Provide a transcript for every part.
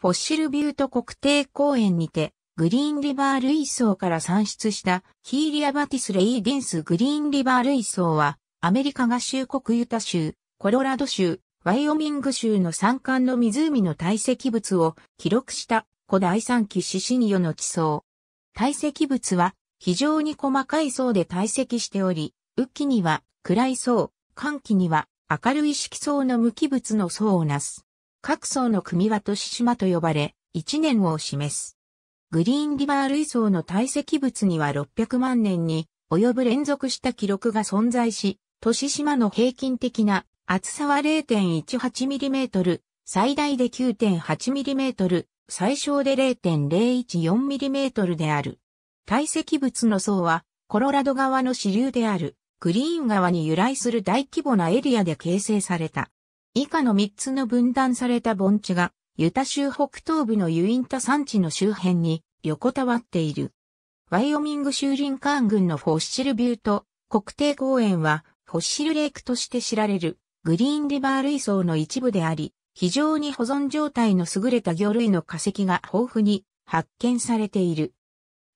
フォッシルビュート国定公園にて、グリーンリバー類層から産出したヒーリアバティスレイデンスグリーンリバー類層は、アメリカ合衆国ユタ州、コロラド州、ワイオミング州の山間の湖の堆積物を記録した古代産期シシニオの地層。堆積物は非常に細かい層で堆積しており、雨季には暗い層、寒季には明るい色層の無機物の層をなす。各層の組は都市島と呼ばれ、1年を示す。グリーンリバー類層の堆積物には600万年に及ぶ連続した記録が存在し、都市島の平均的な厚さは 0.18mm、最大で 9.8mm、最小で 0.014mm である。堆積物の層は、コロラド川の支流である、グリーン川に由来する大規模なエリアで形成された。以下の3つの分断された盆地が、ユタ州北東部のユインタ山地の周辺に横たわっている。ワイオミング州林間群のフォッシルビュート国定公園は、フォッシルレイクとして知られるグリーンリバー類層の一部であり、非常に保存状態の優れた魚類の化石が豊富に発見されている。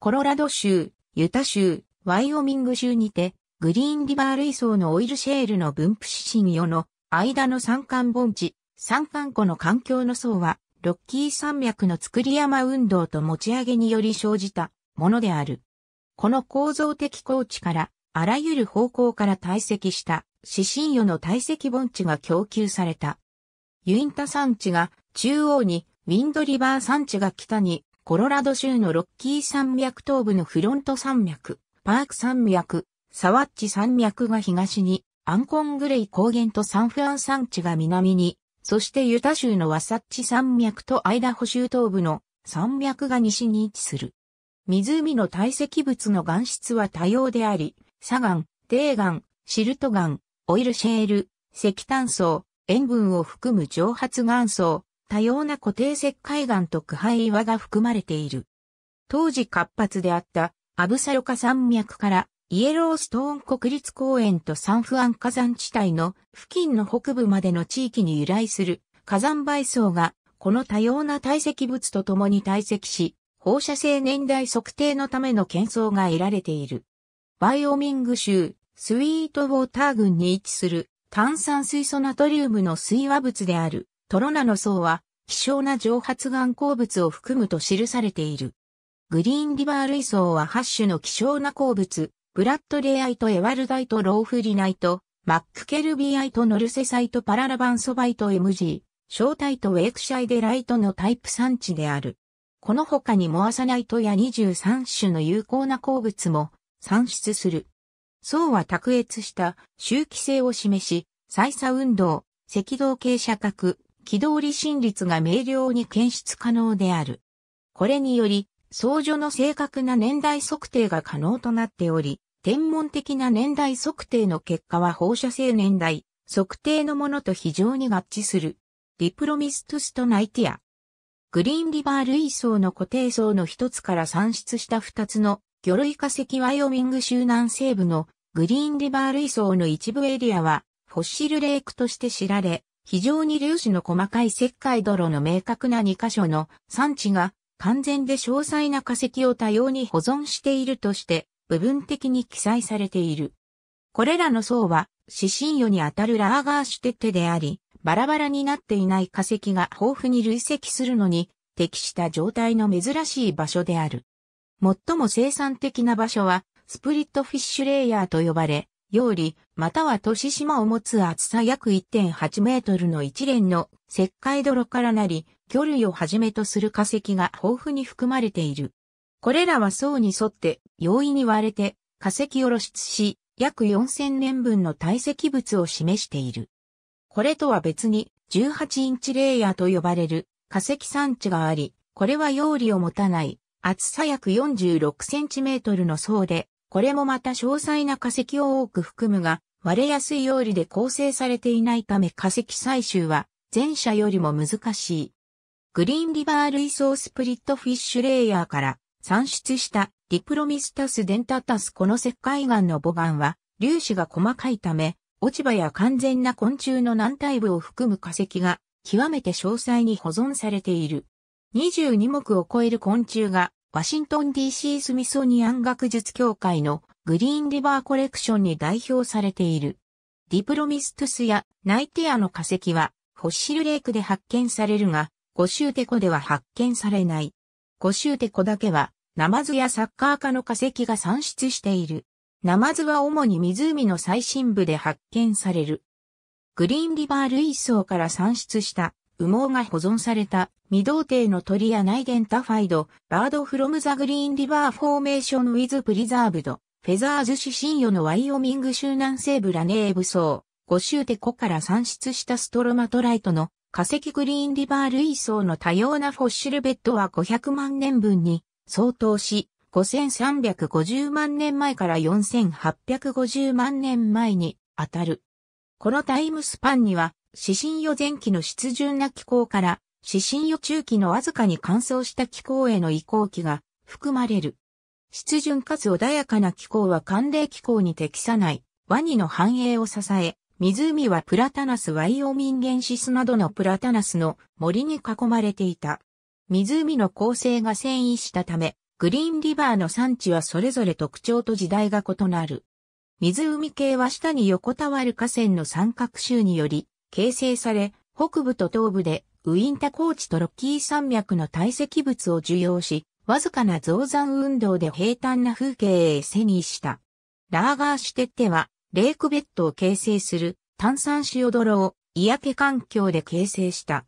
コロラド州、ユタ州、ワイオミング州にて、グリーンリバー類層のオイルシェールの分布指針4の間の山間盆地、山間湖の環境の層は、ロッキー山脈の作り山運動と持ち上げにより生じたものである。この構造的高地から、あらゆる方向から堆積した四神魚の堆積盆地が供給された。ユインタ山地が中央に、ウィンドリバー山地が北に、コロラド州のロッキー山脈東部のフロント山脈、パーク山脈、サワッチ山脈が東に、アンコングレイ高原とサンフラン山地が南に、そしてユタ州のワサッチ山脈とアイダホ州東部の山脈が西に位置する。湖の堆積物の岩質は多様であり、砂岩、低岩、シルト岩、オイルシェール、石炭層、塩分を含む蒸発岩層、多様な固定石灰岩と苦敗岩が含まれている。当時活発であったアブサロカ山脈からイエローストーン国立公園とサンフアン火山地帯の付近の北部までの地域に由来する火山倍層がこの多様な堆積物と共に堆積し、放射性年代測定のための検査が得られている。バイオミング州、スイートウォーター郡に位置する炭酸水素ナトリウムの水和物であるトロナの層は希少な蒸発岩鉱物を含むと記されている。グリーンリバー類層は8種の希少な鉱物、ブラッドレイアイト・エワルダイト・ローフリナイト、マック・ケルビーアイト・ノルセサイト・パララバンソバイト・ MG、小体とウェイクシャイデライトのタイプ産地である。この他にモアサナイトや23種の有効な鉱物も産出する。層は卓越した周期性を示し、再差運動、赤道傾斜角、軌道離心率が明瞭に検出可能である。これにより、相除の正確な年代測定が可能となっており、天文的な年代測定の結果は放射性年代測定のものと非常に合致する。ディプロミストストナイティア。グリーンリバー類層の固定層の一つから産出した二つの魚類化石ワイオミング州南西部のグリーンリバー類層の一部エリアはフォッシルレイクとして知られ、非常に粒子の細かい石灰泥の明確な2箇所の産地が完全で詳細な化石を多様に保存しているとして部分的に記載されている。これらの層は、死神予にあたるラーガーシュテッテであり、バラバラになっていない化石が豊富に累積するのに適した状態の珍しい場所である。最も生産的な場所は、スプリットフィッシュレイヤーと呼ばれ、より、または都市島を持つ厚さ約1.8メートルの一連の石灰泥からなり、魚類をはじめとする化石が豊富に含まれている。これらは層に沿って容易に割れて化石を露出し、約4000年分の堆積物を示している。これとは別に18インチレイヤーと呼ばれる化石産地があり、これは容理を持たない厚さ約46センチメートルの層で、これもまた詳細な化石を多く含むが、割れやすい容理で構成されていないため化石採集は前者よりも難しい。グリーンリバー類層スプリットフィッシュレイヤーから産出したディプロミスタスデンタタスこの石灰岩の母岩は粒子が細かいため、落ち葉や完全な昆虫の軟体部を含む化石が極めて詳細に保存されている。22目を超える昆虫がワシントン DC スミソニアン学術協会のグリーンリバーコレクションに代表されている。ディプロミストスやナイティアの化石はフォッシルレイクで発見されるが、ゴシューテコでは発見されない。ー州コだけは、ナマズやサッカー科の化石が産出している。ナマズは主に湖の最深部で発見される。グリーンリバー類層から産出した羽毛が保存された未同定の鳥やナイデンタファイド、バードフロムザグリーンリバーフォーメーションウィズプリザーブド、フェザーズ市新与のワイオミング州南西部ラネーブ層、ューテコから産出したストロマトライトの化石グリーンリバー類層の多様なフォッシュルベッドは500万年分に相当し、5350万年前から4850万年前に当たる。このタイムスパンには、指針予前期の湿潤な気候から、指針予中期のわずかに乾燥した気候への移行期が含まれる。湿潤かつ穏やかな気候は寒冷気候に適さない、ワニの繁栄を支え、湖はプラタナスワイオミンゲンシスなどのプラタナスの森に囲まれていた。湖の構成が遷移したため、グリーンリバーの産地はそれぞれ特徴と時代が異なる。湖系は下に横たわる河川の三角州により形成され、北部と東部でウィンタ高地とロッキー山脈の堆積物を受容し、わずかな増山運動で平坦な風景へ遷移した。ラーガーシュテッテはレイクベッドを形成する炭酸塩泥を嫌気環境で形成した。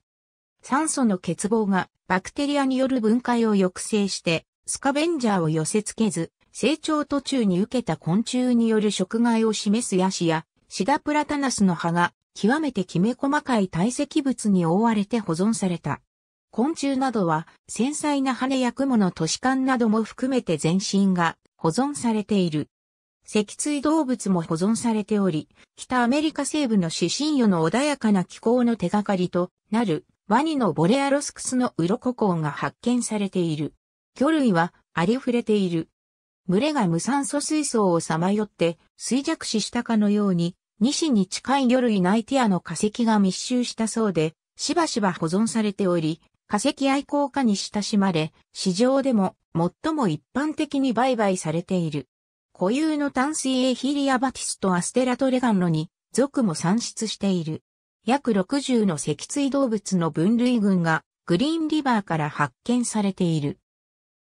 酸素の欠乏がバクテリアによる分解を抑制してスカベンジャーを寄せ付けず成長途中に受けた昆虫による食害を示すヤシやシダプラタナスの葉が極めてきめ細かい堆積物に覆われて保存された。昆虫などは繊細な羽や雲の都市間なども含めて全身が保存されている。脊椎動物も保存されており、北アメリカ西部の指神魚の穏やかな気候の手がかりとなるワニのボレアロスクスの鱗港が発見されている。魚類はありふれている。群れが無酸素水槽をさまよって衰弱死したかのように、西に近い魚類ナイティアの化石が密集したそうで、しばしば保存されており、化石愛好家に親しまれ、市場でも最も一般的に売買されている。固有の淡水エヒリアバティストアステラトレガンロに属も産出している。約60の脊椎動物の分類群がグリーンリバーから発見されている。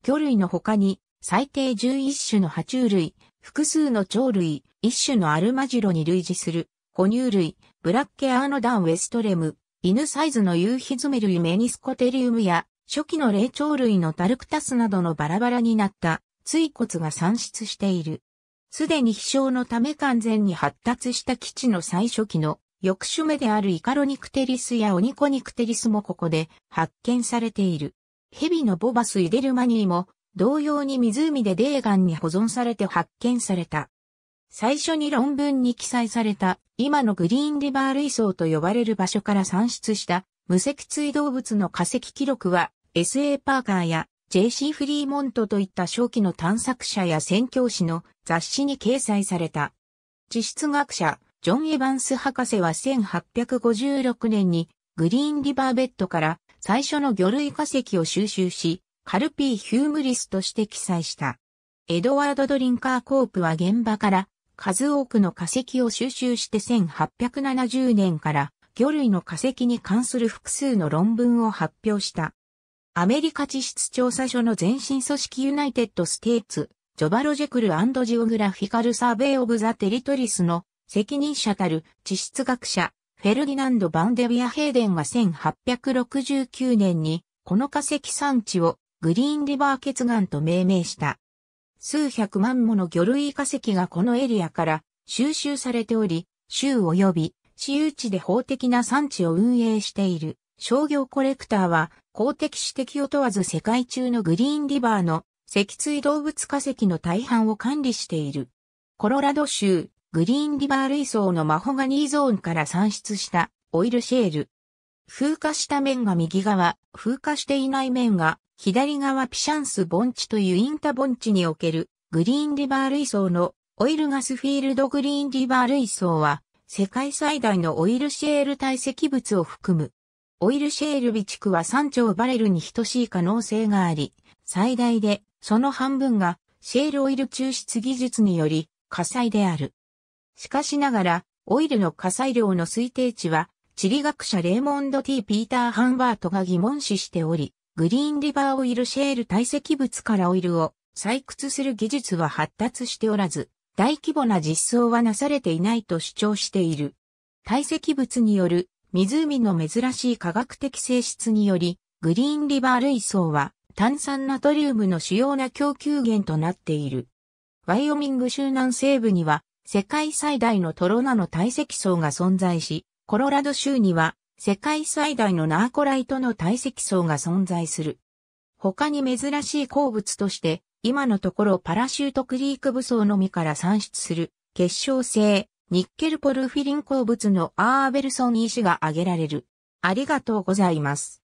魚類の他に最低11種の爬虫類、複数の鳥類、一種のアルマジロに類似する、哺乳類、ブラッケアーノダンウェストレム、犬サイズのユーヒズメ類メニスコテリウムや、初期の霊鳥類のタルクタスなどのバラバラになった椎骨が散出している。すでに飛翔のため完全に発達した基地の最初期の翌種目であるイカロニクテリスやオニコニクテリスもここで発見されている。ヘビのボバスイデルマニーも同様に湖でデーガンに保存されて発見された。最初に論文に記載された今のグリーンリバー類層と呼ばれる場所から産出した無脊椎動物の化石記録は SA パーカーや J.C. フリーモントといった初期の探索者や宣教師の雑誌に掲載された。地質学者、ジョン・エヴァンス博士は1856年にグリーンリバーベッドから最初の魚類化石を収集し、カルピー・ヒュームリスとして記載した。エドワード・ドリンカー・コープは現場から数多くの化石を収集して1870年から魚類の化石に関する複数の論文を発表した。アメリカ地質調査所の前身組織ユナイテッド・ステーツ、ジョバロジェクルジオグラフィカル・サーベイ・オブ・ザ・テリトリスの責任者たる地質学者、フェルディナンド・バンデビア・ヘイデンは1869年に、この化石産地をグリーンリバー血岩と命名した。数百万もの魚類化石がこのエリアから収集されており、州及び私有地で法的な産地を運営している商業コレクターは公的指摘を問わず世界中のグリーンリバーの脊椎動物化石の大半を管理している。コロラド州、グリーンリバー類層のマホガニーゾーンから産出したオイルシェール。風化した面が右側、風化していない面が左側ピシャンス盆地というインタ盆地におけるグリーンリバー類層のオイルガスフィールドグリーンリバー類層は世界最大のオイルシェール堆積物を含むオイルシェール備蓄は3兆バレルに等しい可能性があり、最大でその半分がシェールオイル抽出技術により火災である。しかしながら、オイルの火災量の推定値は、地理学者レーモンド・ T・ ピーター・ハンバートが疑問視しており、グリーンリバーオイルシェール堆積物からオイルを採掘する技術は発達しておらず、大規模な実装はなされていないと主張している。堆積物による湖の珍しい科学的性質により、グリーンリバー類層は炭酸ナトリウムの主要な供給源となっている。ワイオミング州南西部には世界最大のトロナの堆積層が存在し、コロラド州には世界最大のナーコライトの堆積層が存在する。他に珍しい鉱物として、今のところパラシュートクリーク武装のみから産出する結晶性ニッケルポルフィリン鉱物のアーベルソン医師が挙げられる。ありがとうございます。